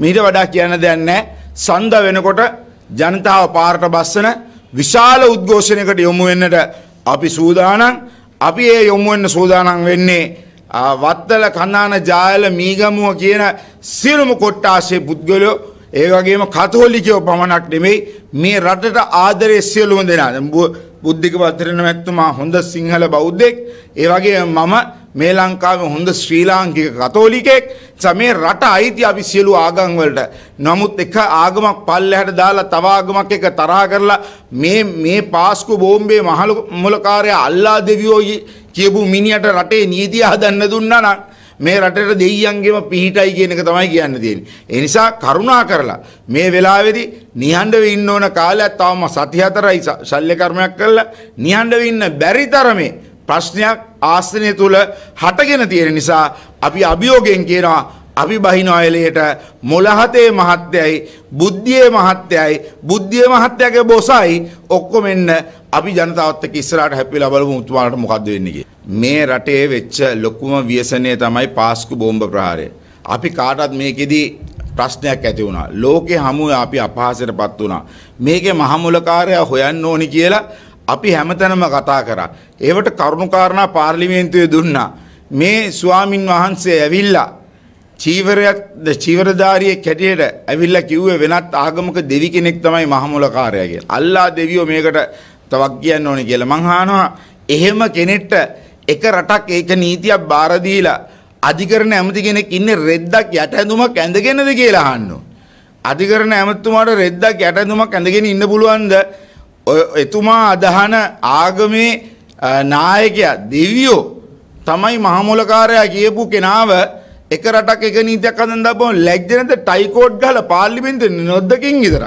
මීට වඩා කියන්න දෙයක් නැහැ. සඳ වෙනකොට ජනතාව පාරට බස්සන විශාල උද්ඝෝෂණයකට යොමු වෙන්නට අපි සූදානම්. අපි ඒ යොමු වෙන්න සූදානම් වෙන්නේ වත්තල කනාන ජායල මීගමුව කියන සියලුම කොට්ටාසේ පුද්ගලයෝ ඒ වගේම කතෝලිකයෝ පමණක් නෙමෙයි මේ රටට ආදරය සියලුම දෙනා. බුද්ධික පත්‍රණ මැතිතුමා හොඳ සිංහල බෞද්ධෙක්. ඒ වගේ මම මේ ලංකාවේ හොඳ ශ්‍රී ලාංකික කතෝලිකෙක් මේ රට අයිති අපි සියලු ආගම් වලට නමුත් එක ආගමක් පල්ලෙහාට දාලා තව ආගමක් එක තරහ කරලා මේ මේ පාස්කු බෝම්බේ මහලු මුලකාරයා අල්ලා දෙවියෝ කියපු මිනිහට රටේ නීතිය හදන්න දුන්නා නම් මේ රටට දෙයියන්ගේම පිහිටයි කියන එක තමයි කියන්න තියෙන්නේ. ඒ නිසා කරුණා කරලා මේ වෙලාවේදී නිහඬව ඉන්න ඕන කාලයක් තවම සති හතරයි ශල්‍ය කර්මයක් කරලා නිහඬව ඉන්න බැරි තරමේ ප්‍රශ්නයක් ආස්තනය තුළ හටගෙන තියෙන නිසා අපි අභියෝගෙන් කියනවා අපි බහිනොයලයට මොලහතේ මහත්තයයි බුද්ධියේ මහත්තයයි බුද්ධිය මහත්තයගේ බොසයි ඔක්කොම එන්න අපි ජනතාවත් එක්ක ඉස්සරහට හැපිලා බලමු උතුමාට මොකද්ද වෙන්නේ මේ රටේ වෙච්ච ලොකුම ව්‍යසනය තමයි පාස්කු බෝම්බ ප්‍රහාරය. අපි කාටත් මේකෙදි ප්‍රශ්නයක් ඇති වුණා. ලෝකේ හමුවේ අපි අපහාසයටපත් වුණා. මේකේ මහමුලකාරයා හොයන්න ඕනි කියලා අපි හැමතැනම කතා කරා. ඒවට කරුණුකාරණා පාර්ලිමේන්තුවේ දුන්නා. මේ ස්වාමින් වහන්සේ ඇවිල්ලා චීවරයක් චීවරධාරියේ කැටියට ඇවිල්ලා කිව්වේ වෙනත් ආගමක දෙවි කෙනෙක් තමයි මහමුලකාරයා කියලා. අල්ලා දෙවියෝ මේකට තවක් කියන්න ඕනේ කියලා මං අහනවා. එහෙම කෙනෙක්ට එක රටක් ඒක නීතියක් බාර දීලා අධිකරණ ඇමති කෙනෙක් ඉන්නේ රෙද්දක් යට ඇඳුමක් ඇඳගෙනද කියලා අහනවා. අධිකරණ ඇමතුමාට රෙද්දක් යට ඇඳුමක් ඇඳගෙන ඉන්න පුළුවන්ද? එතුමා අදහන ආගමේ නායකයා දෙවියෝ තමයි මහමොලකාරයා කියපු කෙනාව එක රටක් එක නීතියක් හදන්න දාපම ලැජ්ජ නැද ටයිකෝඩ් ගහලා පාර්ලිමේන්තුවේ නොද්දකින් ඉදරයි.